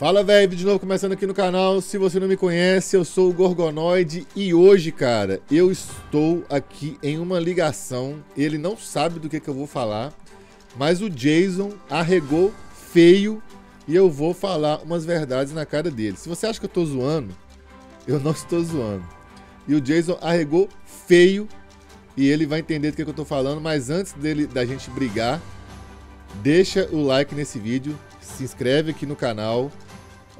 Fala, velho, vídeo novo começando aqui no canal. Se você não me conhece, eu sou o Gorgonoid e hoje, cara, eu estou aqui em uma ligação. Ele não sabe do que, que eu vou falar, mas o Jason arregou feio e eu vou falar umas verdades na cara dele. Se você acha que eu tô zoando, eu não estou zoando. E o Jason arregou feio e ele vai entender do que, que eu tô falando, mas antes dele da gente brigar, deixa o like nesse vídeo, se inscreve aqui no canal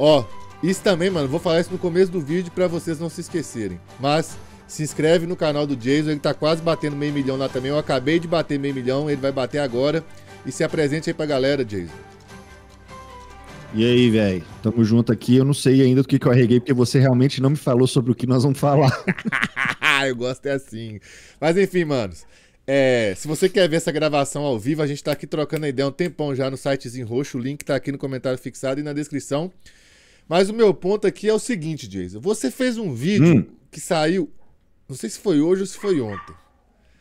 Ó, isso também, mano, vou falar isso no começo do vídeo para vocês não se esquecerem. Mas se inscreve no canal do Jason, ele tá quase batendo meio milhão lá também. Eu acabei de bater meio milhão, ele vai bater agora. E se apresente aí pra galera, Jason. E aí, velho? Tamo junto aqui. Eu não sei ainda do que, que eu arreguei, porque você realmente não me falou sobre o que nós vamos falar. eu gosto é assim. Mas enfim, manos. É, se você quer ver essa gravação ao vivo, a gente tá aqui trocando ideia um tempão já no sitezinho roxo. O link tá aqui no comentário fixado e na descrição. Mas o meu ponto aqui é o seguinte, Jason. Você fez um vídeo hum. que saiu. Não sei se foi hoje ou se foi ontem.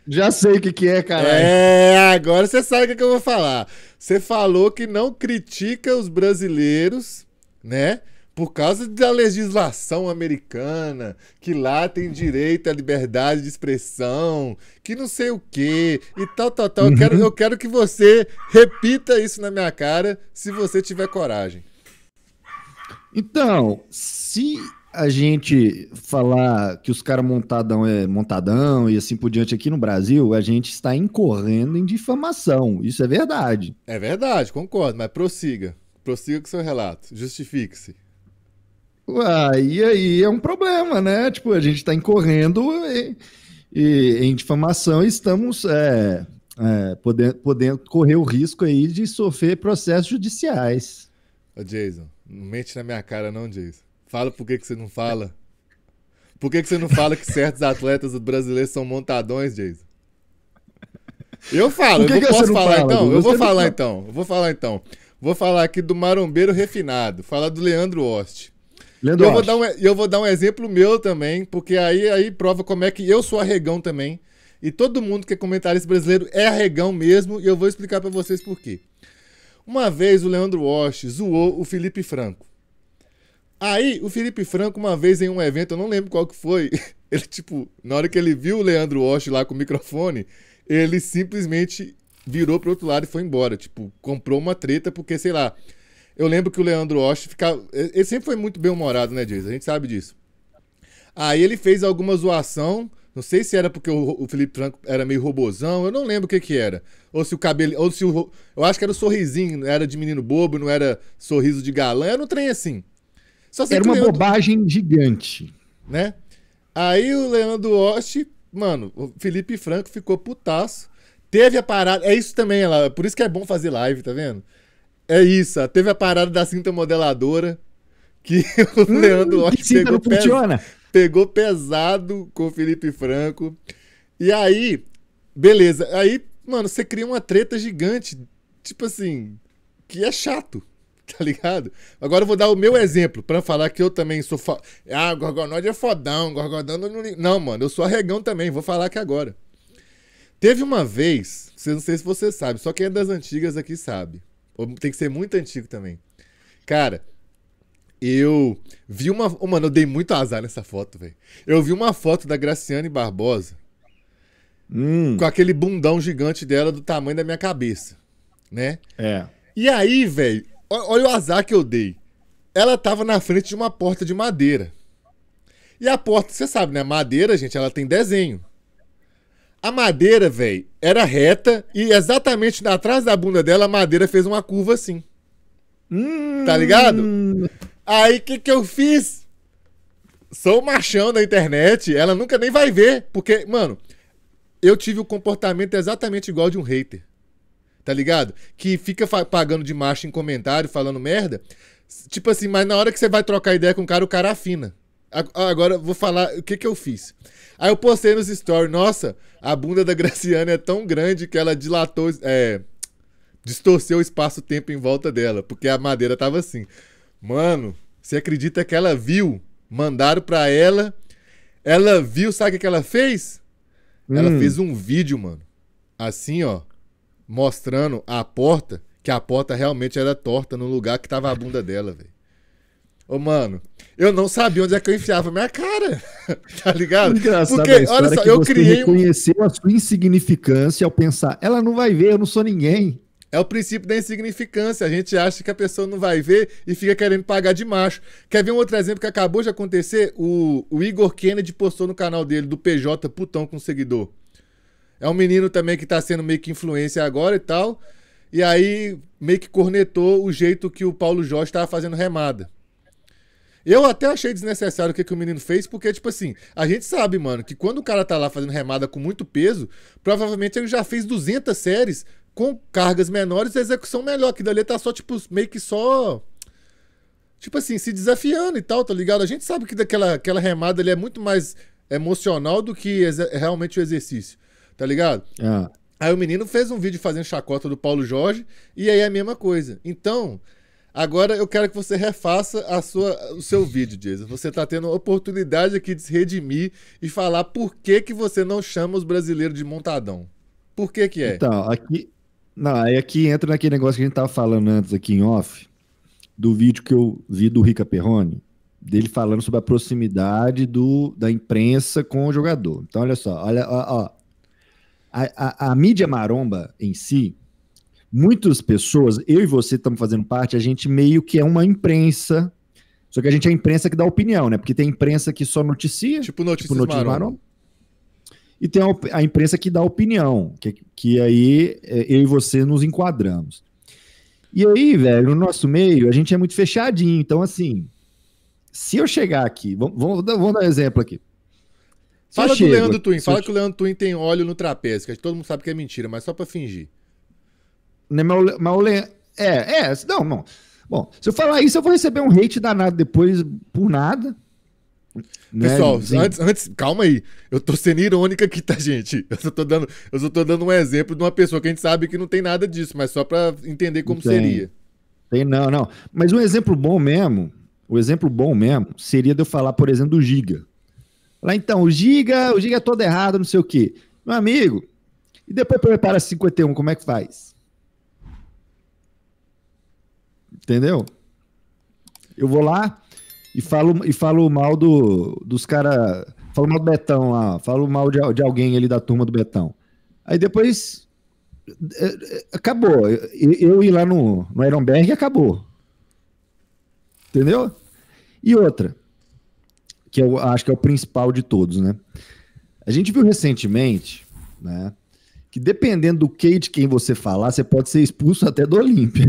Já sei o que, que é, cara. É, agora você sabe o que, é que eu vou falar. Você falou que não critica os brasileiros, né? Por causa da legislação americana, que lá tem direito à liberdade de expressão, que não sei o quê, e tal, tal, tal. Eu, quero, uhum. eu quero que você repita isso na minha cara, se você tiver coragem. Então, se a gente falar que os caras montadão é montadão e assim por diante aqui no Brasil, a gente está incorrendo em difamação. Isso é verdade. É verdade, concordo, mas prossiga. Prossiga com seu relato. Justifique-se. Uai, e aí é um problema, né? Tipo, a gente está incorrendo e, e, em difamação e estamos é, é, podendo, podendo correr o risco aí de sofrer processos judiciais. Ô Jason, não mente na minha cara, não, Jason. Fala por que, que você não fala. Por que, que você não fala que certos atletas brasileiros são montadões, Jason? Eu falo, que eu que posso não falar fala, então? Eu vou falar não... então, eu vou falar então. Vou falar aqui do marombeiro refinado, falar do Leandro Ost. Leandro eu, Vou dar um, eu vou dar um exemplo meu também, porque aí, aí prova como é que eu sou arregão também. E todo mundo que é comentarista brasileiro é arregão mesmo, e eu vou explicar para vocês por quê. Uma vez o Leandro Walsh zoou o Felipe Franco. Aí, o Felipe Franco, uma vez em um evento, eu não lembro qual que foi, ele, tipo, na hora que ele viu o Leandro Walsh lá com o microfone, ele simplesmente virou pro outro lado e foi embora. Tipo, comprou uma treta, porque, sei lá. Eu lembro que o Leandro Osh ficava. Ele sempre foi muito bem humorado, né, Jason? A gente sabe disso. Aí ele fez alguma zoação não sei se era porque o, o Felipe Franco era meio robozão, eu não lembro o que que era. Ou se o cabelo, ou se o eu acho que era o sorrisinho, era de menino bobo, não era sorriso de galã, era um trem assim. era uma Leandro, bobagem gigante, né? Aí o Leandro Oste, mano, o Felipe Franco ficou putaço. Teve a parada, é isso também, ela, por isso que é bom fazer live, tá vendo? É isso, teve a parada da cinta modeladora que o hum, Leandro hum, pegou cinta não funciona. Pegou pesado com o Felipe Franco. E aí, beleza. Aí, mano, você cria uma treta gigante. Tipo assim, que é chato tá ligado? Agora eu vou dar o meu exemplo, pra falar que eu também sou. Fo... Ah, Gorgonode é fodão, Gorgonode não. Não, mano, eu sou arregão também, vou falar aqui agora. Teve uma vez, não sei se você sabe, só quem é das antigas aqui sabe. Tem que ser muito antigo também. Cara, eu vi uma. Oh, mano, eu dei muito azar nessa foto, velho. Eu vi uma foto da Graciane Barbosa hum. com aquele bundão gigante dela do tamanho da minha cabeça, né? É. E aí, velho, olha o azar que eu dei. Ela tava na frente de uma porta de madeira. E a porta, você sabe, né? Madeira, gente, ela tem desenho. A madeira, velho, era reta e exatamente atrás da bunda dela a madeira fez uma curva assim. Hum. Tá ligado? Aí o que, que eu fiz? Sou machão na internet, ela nunca nem vai ver. Porque, mano, eu tive o um comportamento exatamente igual de um hater. Tá ligado? Que fica pagando de macho em comentário, falando merda. Tipo assim, mas na hora que você vai trocar ideia com o cara, o cara afina. Agora vou falar o que, que eu fiz. Aí eu postei nos stories, nossa, a bunda da Graciana é tão grande que ela dilatou, é, distorceu o espaço-tempo em volta dela, porque a madeira tava assim. Mano, você acredita que ela viu? Mandaram pra ela. Ela viu, sabe o que ela fez? Hum. Ela fez um vídeo, mano. Assim, ó. Mostrando a porta, que a porta realmente era torta no lugar que tava a bunda dela, velho. Ô, mano, eu não sabia onde é que eu enfiava minha cara. tá ligado? Engraçado Porque, olha só, é eu criei. Você reconheceu a sua insignificância ao pensar, ela não vai ver, eu não sou ninguém. É o princípio da insignificância. A gente acha que a pessoa não vai ver e fica querendo pagar de macho. Quer ver um outro exemplo que acabou de acontecer? O, o Igor Kennedy postou no canal dele, do PJ Putão com seguidor. É um menino também que tá sendo meio que influência agora e tal. E aí meio que cornetou o jeito que o Paulo Jorge tava fazendo remada. Eu até achei desnecessário o que, que o menino fez, porque, tipo assim, a gente sabe, mano, que quando o cara tá lá fazendo remada com muito peso, provavelmente ele já fez 200 séries com cargas menores, a execução melhor. Que dali tá só, tipo, meio que só. Tipo assim, se desafiando e tal, tá ligado? A gente sabe que daquela aquela remada ele é muito mais emocional do que realmente o exercício, tá ligado? Ah. Aí o menino fez um vídeo fazendo chacota do Paulo Jorge, e aí é a mesma coisa. Então, agora eu quero que você refaça a sua, o seu vídeo, Jason. Você tá tendo a oportunidade aqui de se redimir e falar por que, que você não chama os brasileiros de montadão. Por que que é? Então, aqui, não, aí aqui entra naquele negócio que a gente tava falando antes aqui em off, do vídeo que eu vi do Rica Perrone, dele falando sobre a proximidade do, da imprensa com o jogador. Então, olha só, olha, ó, ó. A, a, a mídia maromba em si, muitas pessoas, eu e você estamos fazendo parte, a gente meio que é uma imprensa, só que a gente é a imprensa que dá opinião, né? Porque tem imprensa que só noticia, tipo notícias, tipo notícias maromba. maromba. E tem a, imprensa que dá opinião, que, que aí é, eu e você nos enquadramos. E aí, velho, no nosso meio, a gente é muito fechadinho. Então, assim, se eu chegar aqui, vamos, vamos, vamos dar um exemplo aqui. fala que o Leandro Twin, fala que o Leandro Twin tem óleo no trapézio, que todo mundo sabe que é mentira, mas só pra fingir. Né, mas, mas o Leandro. É, é, não, não. Bom, se eu falar isso, eu vou receber um hate danado depois por nada. Né? Pessoal, né? antes, antes, calma aí. Eu tô sendo irônica aqui, tá, gente? Eu só, tô dando, eu só tô dando um exemplo de uma pessoa que a gente sabe que não tem nada disso, mas só para entender como tem. seria. Tem, não, não. Mas um exemplo bom mesmo, o um exemplo bom mesmo, seria de eu falar, por exemplo, do Giga. Lá então, o Giga, o Giga é todo errado, não sei o quê. Meu amigo, e depois prepara 51, como é que faz? Entendeu? Eu vou lá, e falo, e falo mal do, dos caras. Falo mal do Betão lá, falo mal de, de alguém ali da turma do Betão. Aí depois. É, é, acabou. Eu, eu ir lá no, no Ironberg acabou. Entendeu? E outra, que eu acho que é o principal de todos, né? A gente viu recentemente, né? Que dependendo do que de quem você falar, você pode ser expulso até do Olímpia.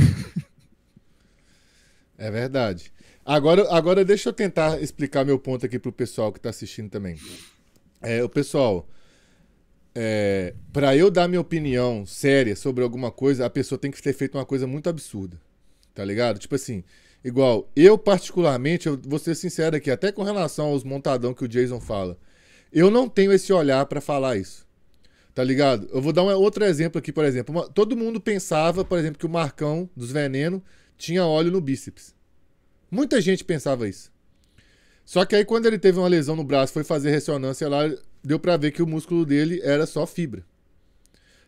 É verdade. Agora, agora deixa eu tentar explicar meu ponto aqui pro pessoal que está assistindo também. É, o pessoal, é, para eu dar minha opinião séria sobre alguma coisa, a pessoa tem que ter feito uma coisa muito absurda. Tá ligado? Tipo assim, igual, eu particularmente, eu vou ser sincero aqui, até com relação aos montadão que o Jason fala, eu não tenho esse olhar para falar isso. Tá ligado? Eu vou dar um outro exemplo aqui, por exemplo. Uma, todo mundo pensava, por exemplo, que o Marcão dos Veneno tinha óleo no bíceps. Muita gente pensava isso. Só que aí quando ele teve uma lesão no braço, foi fazer ressonância lá, deu para ver que o músculo dele era só fibra.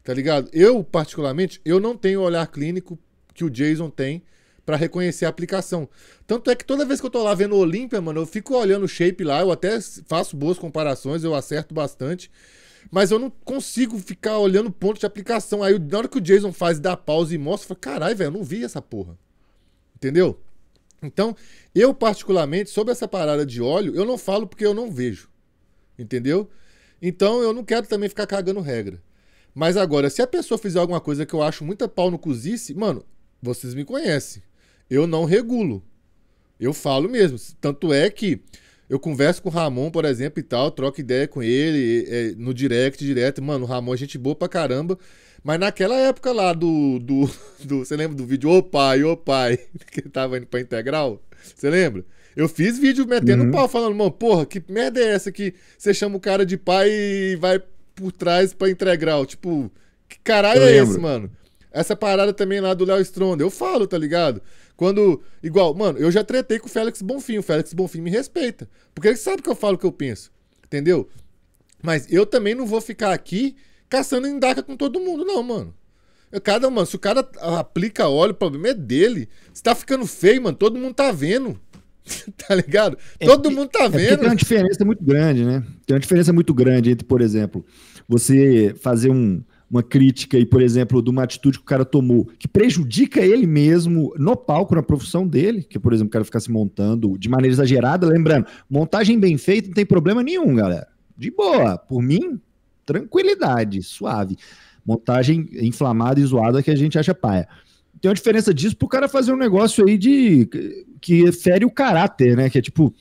Tá ligado? Eu particularmente, eu não tenho o olhar clínico que o Jason tem para reconhecer a aplicação. Tanto é que toda vez que eu tô lá vendo o Olímpia, mano, eu fico olhando o shape lá, eu até faço boas comparações, eu acerto bastante, mas eu não consigo ficar olhando o ponto de aplicação. Aí na hora que o Jason faz dá pausa e mostra, eu falo, caralho, velho, eu não vi essa porra. Entendeu? Então, eu particularmente, sobre essa parada de óleo, eu não falo porque eu não vejo. Entendeu? Então, eu não quero também ficar cagando regra. Mas agora, se a pessoa fizer alguma coisa que eu acho muita pau no cozice, mano, vocês me conhecem. Eu não regulo. Eu falo mesmo. Tanto é que eu converso com o Ramon, por exemplo, e tal, troco ideia com ele é, no direct, direto. Mano, o Ramon é gente boa pra caramba. Mas naquela época lá do. do, do você lembra do vídeo Ô pai, ô pai, que tava indo pra integral? Você lembra? Eu fiz vídeo metendo uhum. pau, falando, mano, porra, que merda é essa que você chama o cara de pai e vai por trás pra integral? Tipo, que caralho eu é lembro. esse, mano? Essa parada também lá do Léo Stronda, eu falo, tá ligado? Quando. Igual, mano, eu já tretei com o Félix Bonfim. O Félix Bonfim me respeita. Porque ele sabe que eu falo o que eu penso. Entendeu? Mas eu também não vou ficar aqui caçando DACA com todo mundo, não, mano. Eu, cada, mano, se o cara aplica óleo, o problema é dele. Você tá ficando feio, mano, todo mundo tá vendo. tá ligado? É todo que, mundo tá é vendo. É tem uma diferença muito grande, né? Tem uma diferença muito grande entre, por exemplo, você fazer um, uma crítica e, por exemplo, de uma atitude que o cara tomou que prejudica ele mesmo no palco, na profissão dele, que, por exemplo, o cara ficar se montando de maneira exagerada, lembrando, montagem bem feita não tem problema nenhum, galera. De boa, por mim, tranquilidade, suave. Montagem inflamada e zoada que a gente acha paia. Tem uma diferença disso pro cara fazer um negócio aí de que fere o caráter, né? Que é tipo,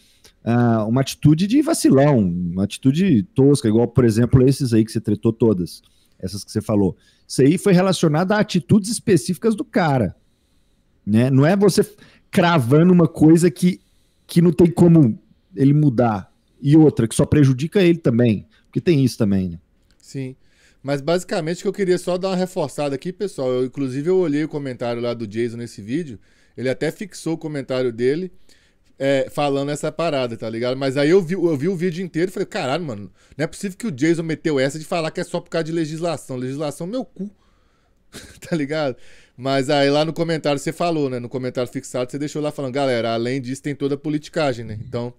Uh, uma atitude de vacilão, uma atitude tosca, igual, por exemplo, esses aí que você tretou todas essas que você falou. Isso aí foi relacionado a atitudes específicas do cara. Né? Não é você cravando uma coisa que, que não tem como ele mudar. E outra, que só prejudica ele também. Porque tem isso também, né? Sim. Mas basicamente o que eu queria só dar uma reforçada aqui, pessoal. Eu, inclusive, eu olhei o comentário lá do Jason nesse vídeo. Ele até fixou o comentário dele é, falando essa parada, tá ligado? Mas aí eu vi, eu vi o vídeo inteiro e falei, caralho, mano, não é possível que o Jason meteu essa de falar que é só por causa de legislação. Legislação, meu cu. tá ligado? Mas aí lá no comentário você falou, né? No comentário fixado você deixou lá falando, galera, além disso tem toda a politicagem, né? Então.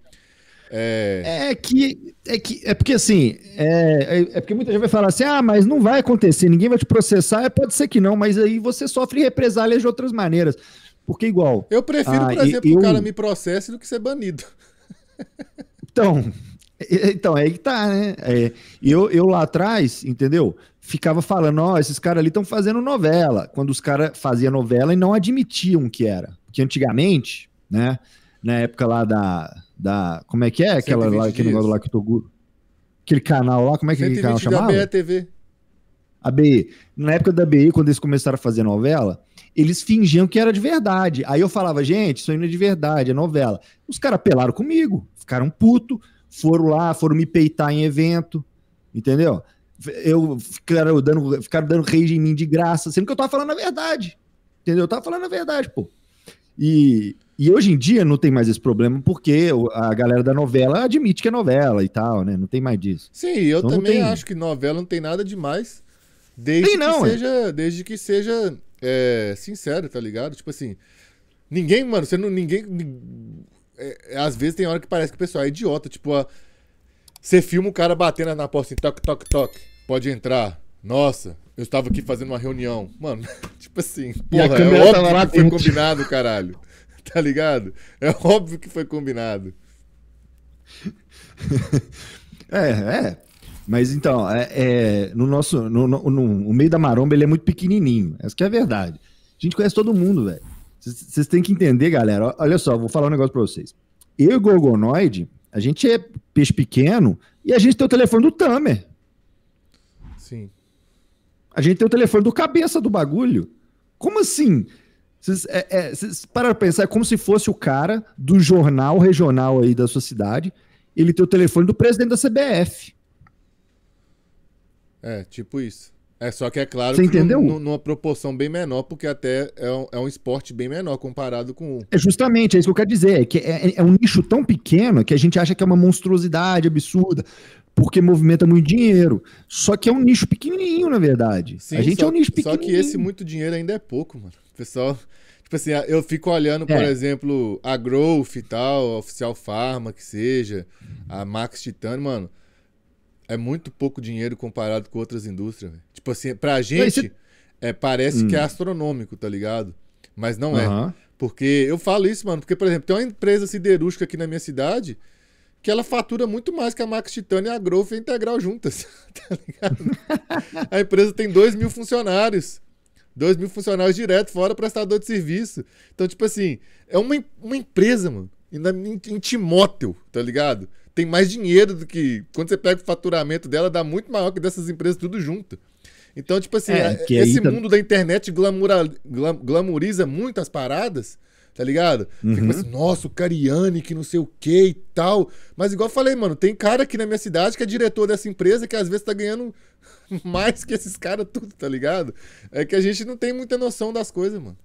É... é, é que é que é porque assim é, é, é, porque muita gente vai falar assim ah mas não vai acontecer ninguém vai te processar é, pode ser que não mas aí você sofre represálias de outras maneiras porque igual. Eu prefiro, ah, por exemplo, eu, que o cara me processe do que ser banido. Então, então, é aí que tá, né? É, eu, eu lá atrás, entendeu? Ficava falando, ó, oh, esses caras ali estão fazendo novela. Quando os caras faziam novela e não admitiam que era. Porque antigamente, né? Na época lá da. da como é que é aquela lá, aquele negócio lá que o Toguro. Aquele canal lá, como é que aquele canal chamava? A BE. Na época da BE, quando eles começaram a fazer novela, eles fingiam que era de verdade. Aí eu falava, gente, isso aí não é de verdade, é novela. Os caras pelaram comigo, ficaram puto, foram lá, foram me peitar em evento, entendeu? Eu ficaram dando, ficaram dando rage em mim de graça, sendo que eu tava falando a verdade. Entendeu? Eu tava falando a verdade, pô. E, e hoje em dia não tem mais esse problema, porque a galera da novela admite que é novela e tal, né? Não tem mais disso. Sim, eu então, também tem... acho que novela não tem nada demais. Desde que é. seja. Desde que seja é, sincero, tá ligado? Tipo assim, ninguém, mano, você não. Ninguém. É, é, às vezes tem hora que parece que o pessoal é idiota. Tipo, a, você filma o cara batendo na porta assim, toque, toque, toque. Pode entrar. Nossa, eu estava aqui fazendo uma reunião. Mano, tipo assim, porra, é óbvio tá que foi combinado, caralho. Tá ligado? É óbvio que foi combinado. é, é. Mas então, é, é, no nosso. No, no, no meio da maromba, ele é muito pequenininho. Essa que é a verdade. A gente conhece todo mundo, velho. Vocês têm que entender, galera. Olha só, vou falar um negócio pra vocês. Eu e Gorgonoide, a gente é peixe pequeno e a gente tem o telefone do Tamer. Sim. A gente tem o telefone do cabeça do bagulho. Como assim? Vocês é, é, pararam pra pensar, é como se fosse o cara do jornal regional aí da sua cidade. Ele tem o telefone do presidente da CBF. É, tipo isso. É, só que é claro Você que entendeu? numa proporção bem menor, porque até é um, é um esporte bem menor comparado com. É justamente, é isso que eu quero dizer. É que é, é, é um nicho tão pequeno que a gente acha que é uma monstruosidade absurda, porque movimenta muito dinheiro. Só que é um nicho pequenininho, na verdade. Sim, a gente é só, é um nicho pequenininho. Só que esse muito dinheiro ainda é pouco, mano. O pessoal. Tipo assim, eu fico olhando, por é. exemplo, a Growth e tal, a Oficial Pharma, que seja, a Max Titan, mano é muito pouco dinheiro comparado com outras indústrias. Véio. Tipo assim, pra gente é, parece hum. que é hum. astronômico, tá ligado? Mas não é. Porque eu falo isso, mano, porque, por exemplo, tem uma empresa siderúrgica aqui na minha cidade que ela fatura muito mais que a Max Titânia e a Growth Integral juntas, tá ligado? a empresa tem 2 mil funcionários. 2 mil funcionários direto, fora prestador de serviço. Então, tipo assim, é uma, uma empresa, mano, em, em Timóteo, tá ligado? tem mais dinheiro do que. Quando você pega o faturamento dela, dá muito maior que dessas empresas tudo junto. Então, tipo assim, é, esse tá- mundo da internet glamura glam, glamoriza muito as paradas, tá ligado? Uhum. Fica assim, nossa, o Cariani, que não sei o que e tal. Mas igual eu falei, mano, tem cara aqui na minha cidade que é diretor dessa empresa que às vezes tá ganhando mais que esses caras tudo, tá ligado? É que a gente não tem muita noção das coisas, mano.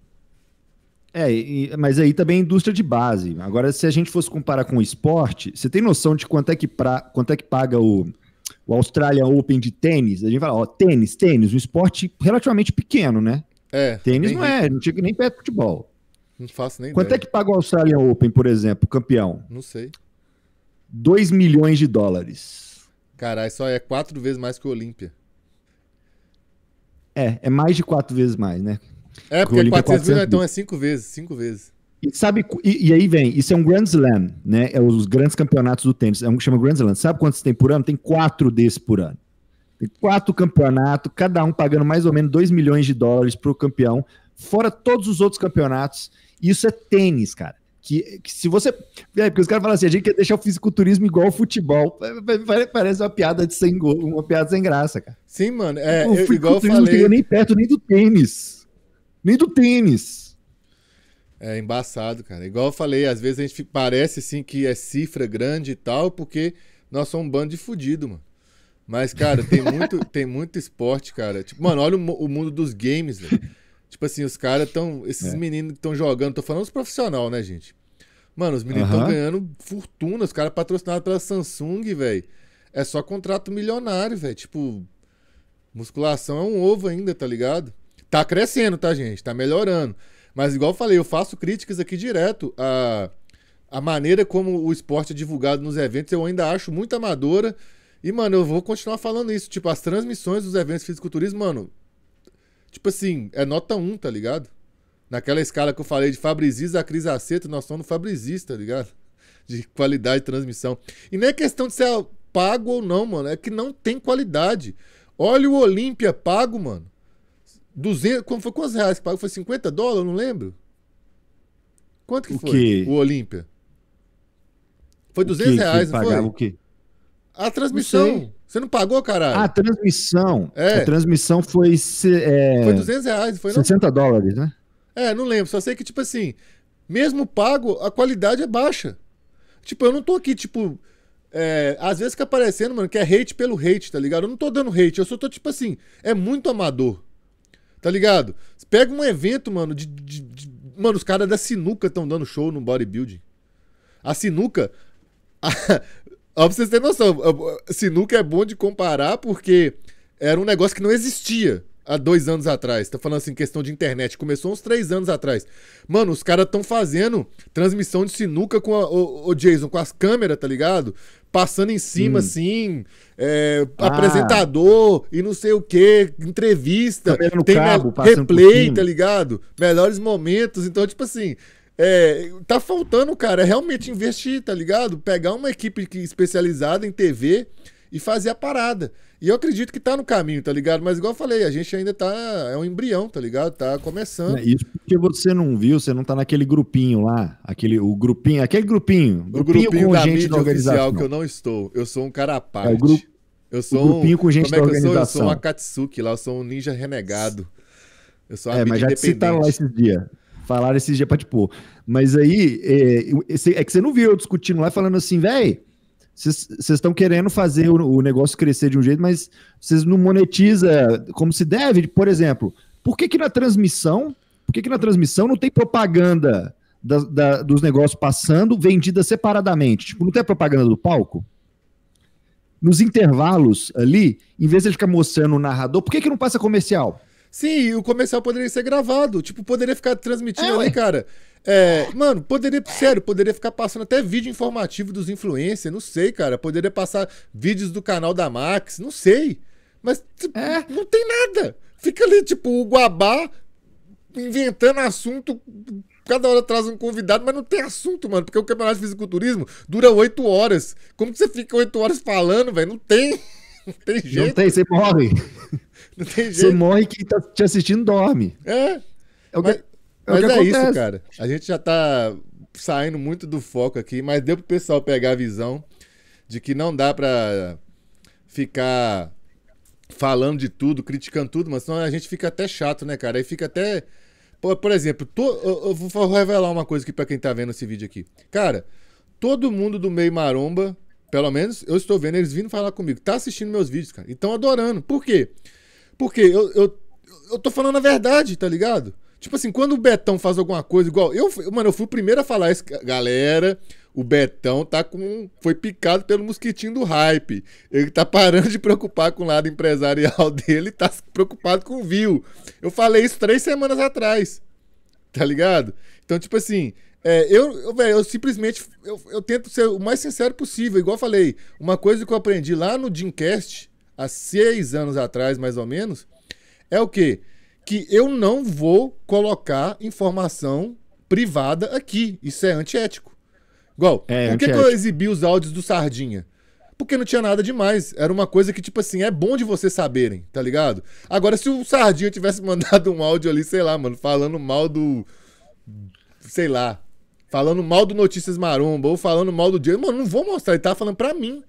É, mas aí também é indústria de base. Agora, se a gente fosse comparar com o esporte, você tem noção de quanto é que, pra, quanto é que paga o, o Australia Open de tênis? A gente fala, ó, tênis, tênis, um esporte relativamente pequeno, né? É. Tênis não é, não chega nem perto de futebol. Não faço nem Quanto é ideia. é que paga o Australian Open, por exemplo, campeão? Não sei. 2 milhões de dólares. Caralho, só é quatro vezes mais que o Olímpia. É, é mais de quatro vezes mais, né? É, porque é 400 é mil, então é cinco vezes, cinco vezes. E sabe, e, e, aí vem, isso é um Grand Slam, né? É os grandes campeonatos do tênis, é um que chama Grand Slam. Sabe quantos tem por ano? Tem quatro desses por ano. Tem quatro campeonatos, cada um pagando mais ou menos 2 milhões de dólares pro campeão, fora todos os outros campeonatos. Isso é tênis, cara. Que, que se você. É, porque os caras falam assim, a gente quer deixar o fisiculturismo igual ao futebol. Parece uma piada de sem uma piada sem graça, cara. Sim, mano. É, o futebol fisiculturismo igual eu falei... não chega nem perto nem do tênis. Nem do tênis. É embaçado, cara. Igual eu falei, às vezes a gente parece assim que é cifra grande e tal, porque nós somos um bando de fudido, mano. Mas, cara, tem muito, tem muito esporte, cara. Tipo, mano, olha o, o mundo dos games, velho. Tipo assim, os caras tão. Esses é. meninos que estão jogando, tô falando os profissionais, né, gente? Mano, os meninos estão uhum. ganhando fortuna, os caras patrocinados pela Samsung, velho. É só contrato milionário, velho. Tipo, musculação é um ovo ainda, tá ligado? Tá crescendo, tá, gente? Tá melhorando. Mas, igual eu falei, eu faço críticas aqui direto a, a maneira como o esporte é divulgado nos eventos. Eu ainda acho muito amadora. E, mano, eu vou continuar falando isso. Tipo, as transmissões dos eventos fisiculturismo, mano. Tipo assim, é nota 1, tá ligado? Naquela escala que eu falei de Fabrizis a Cris Aceto, nós somos no Fabrizis, tá ligado? De qualidade de transmissão. E não é questão de ser pago ou não, mano. É que não tem qualidade. Olha o Olímpia pago, mano. 200, foi, quantos reais que pagou? Foi 50 dólares? Eu não lembro. Quanto que o foi o Olímpia? Foi 200 reais, que não pagava, foi? O quê? A transmissão. você não pagou, caralho? Ah, a transmissão. É. A transmissão foi... É... Foi 200 reais, foi não? 60 dólares, né? É, não lembro. Só sei que, tipo assim, mesmo pago, a qualidade é baixa. Tipo, eu não tô aqui, tipo... É, às vezes fica aparecendo, mano, que é hate pelo hate, tá ligado? Eu não tô dando hate, eu só tô, tipo assim, é muito amador. Tá ligado? Pega um evento, mano, de. de, de mano, os caras da sinuca estão dando show no bodybuilding. A sinuca. A, ó, pra vocês terem noção, a, a sinuca é bom de comparar porque era um negócio que não existia há dois anos atrás. Tá falando assim, questão de internet. Começou uns três anos atrás. Mano, os caras estão fazendo transmissão de sinuca com a, o, o, Jason, com as câmeras, tá ligado? passando em cima, hum. assim, é, ah. apresentador e não sei o que, entrevista, tem cabo, replay, tá ligado? Melhores momentos. Então, tipo assim, é, tá faltando, cara, é realmente investir, tá ligado? Pegar uma equipe é especializada em TV e fazer a parada. E eu acredito que tá no caminho, tá ligado? Mas igual eu falei, a gente ainda tá. É um embrião, tá ligado? Tá começando. É isso porque você não viu, você não tá naquele grupinho lá. Aquele, o grupinho, aquele grupinho. O grupinho, com da gente da organização. que eu não estou. Eu sou um cara à parte. É, o grupo, eu sou o grupinho um, com gente como é da organização. Eu sou? eu sou um Akatsuki lá, eu sou um ninja renegado. Eu sou É, mas já te citaram tá lá esses dias. Falaram esses dias pra tipo Mas aí, é, é que você não viu eu discutindo lá falando assim, velho vocês estão querendo fazer o, o, negócio crescer de um jeito, mas vocês não monetizam como se deve. Por exemplo, por que, que na transmissão, por que, que na transmissão não tem propaganda da, da, dos negócios passando vendida separadamente? Tipo, não tem propaganda do palco? Nos intervalos ali, em vez de ele ficar mostrando o narrador, por que, que não passa comercial? Sim, o comercial poderia ser gravado. Tipo, poderia ficar transmitindo é, ali, cara. É, mano, poderia, sério, poderia ficar passando até vídeo informativo dos influencers, não sei, cara. Poderia passar vídeos do canal da Max, não sei. Mas tipo, é. não tem nada. Fica ali, tipo, o Guabá inventando assunto. Cada hora traz um convidado, mas não tem assunto, mano. Porque o campeonato de fisiculturismo dura oito horas. Como que você fica oito horas falando, velho? Não tem. Não tem jeito. Não tem, você morre. Não tem jeito. Você morre e quem tá te assistindo dorme. É. é mas... É mas é, isso, cara. A gente já tá saindo muito do foco aqui, mas deu pro pessoal pegar a visão de que não dá para ficar falando de tudo, criticando tudo, mas senão a gente fica até chato, né, cara? Aí fica até. Por, por exemplo, eu, vou revelar uma coisa aqui para quem tá vendo esse vídeo aqui. Cara, todo mundo do meio maromba, pelo menos eu estou vendo eles vindo falar comigo, tá assistindo meus vídeos, cara, e estão adorando. Por quê? Porque eu, eu, eu tô falando a verdade, tá ligado? Tipo assim, quando o Betão faz alguma coisa igual. Eu, mano, eu fui o primeiro a falar isso. Galera, o Betão tá com. Foi picado pelo mosquitinho do hype. Ele tá parando de preocupar com o lado empresarial dele e tá preocupado com o view. Eu falei isso três semanas atrás. Tá ligado? Então, tipo assim. É, eu, eu, véio, eu simplesmente eu, eu, tento ser o mais sincero possível. Igual eu falei, uma coisa que eu aprendi lá no Dreamcast, há seis anos atrás, mais ou menos, é o que que eu não vou colocar informação privada aqui. Isso é antiético. Igual, é, por que, que eu exibi os áudios do Sardinha? Porque não tinha nada demais. Era uma coisa que, tipo assim, é bom de vocês saberem, tá ligado? Agora, se o Sardinha tivesse mandado um áudio ali, sei lá, mano, falando mal do. Sei lá. Falando mal do Notícias Maromba ou falando mal do Diego, mano, não vou mostrar. Ele tava falando pra mim.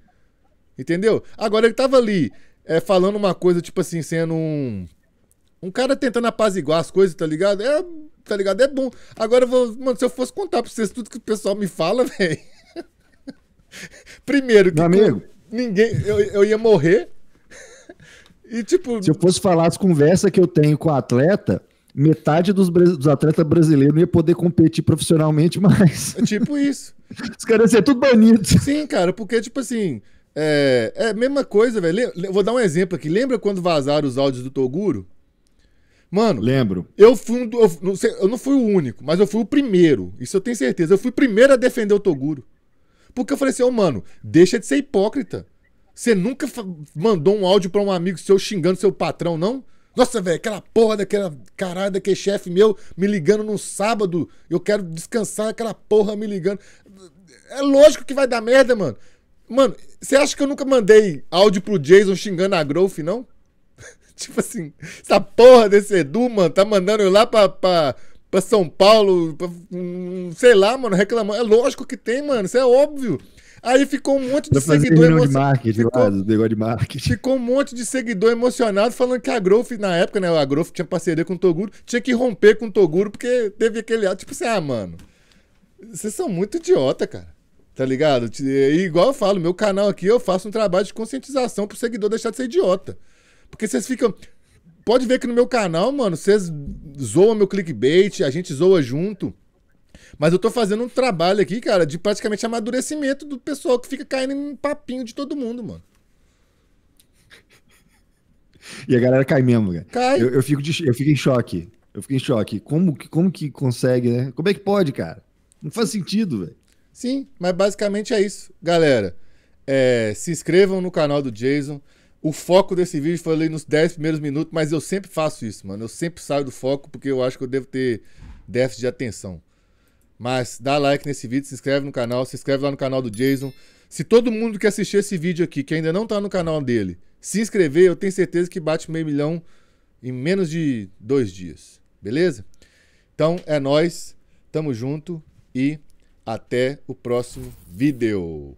Entendeu? Agora ele tava ali é, falando uma coisa, tipo assim, sendo um um cara tentando apaziguar as coisas, tá ligado? É, tá ligado? É bom. Agora eu vou. Mano, se eu fosse contar pra vocês tudo que o pessoal me fala, velho. Primeiro, que. Meu amigo. Ninguém. Eu, eu ia morrer. e tipo. Se eu fosse falar as conversas que eu tenho com o atleta, metade dos, dos atletas brasileiros não ia poder competir profissionalmente mais. É tipo isso. Os caras iam ser tudo banidos. Sim, cara, porque, tipo assim. É, é a mesma coisa, velho. Vou dar um exemplo aqui. Lembra quando vazaram os áudios do Toguro? Mano, lembro. Eu fui um, eu, não sei, eu não fui o único, mas eu fui o primeiro. Isso eu tenho certeza. Eu fui o primeiro a defender o Toguro. Porque eu falei assim, ô oh, mano, deixa de ser hipócrita. Você nunca mandou um áudio para um amigo seu xingando seu patrão, não? Nossa, velho, aquela porra daquela caralho daquele chefe meu me ligando no sábado. Eu quero descansar, aquela porra me ligando. É lógico que vai dar merda, mano. Mano, você acha que eu nunca mandei áudio pro Jason xingando a Growth, não? tipo assim, essa porra desse Edu, mano, tá mandando eu lá pra, pra, pra São Paulo, pra, sei lá, mano, reclamando. É lógico que tem, mano, isso é óbvio. Aí ficou um monte de tá seguidor emocionado. Ficou, ficou, um monte de seguidor emocionado falando que a Growth, na época, né? A Growth tinha parceria com o Toguro, tinha que romper com o Toguro, porque teve aquele ato, tipo assim, ah, mano, vocês são muito idiota, cara. Tá ligado? E, é, igual eu falo, meu canal aqui, eu faço um trabalho de conscientização pro seguidor deixar de ser idiota. Porque vocês ficam. Pode ver que no meu canal, mano, vocês zoam meu clickbait, a gente zoa junto. Mas eu tô fazendo um trabalho aqui, cara, de praticamente amadurecimento do pessoal que fica caindo em papinho de todo mundo, mano. E a galera cai mesmo, cara. Cai. Eu, eu fico, de, eu fico em choque. Eu fico em choque. Como, como que consegue, né? Como é que pode, cara? Não faz sentido, velho. Sim, mas basicamente é isso. Galera, é, se inscrevam no canal do Jason. O foco desse vídeo foi ali nos 10 primeiros minutos, mas eu sempre faço isso, mano. Eu sempre saio do foco porque eu acho que eu devo ter déficit de atenção. Mas dá like nesse vídeo, se inscreve no canal, se inscreve lá no canal do Jason. Se todo mundo que assistir esse vídeo aqui, que ainda não tá no canal dele, se inscrever, eu tenho certeza que bate meio milhão em menos de dois dias. Beleza? Então é nós, tamo junto e até o próximo vídeo.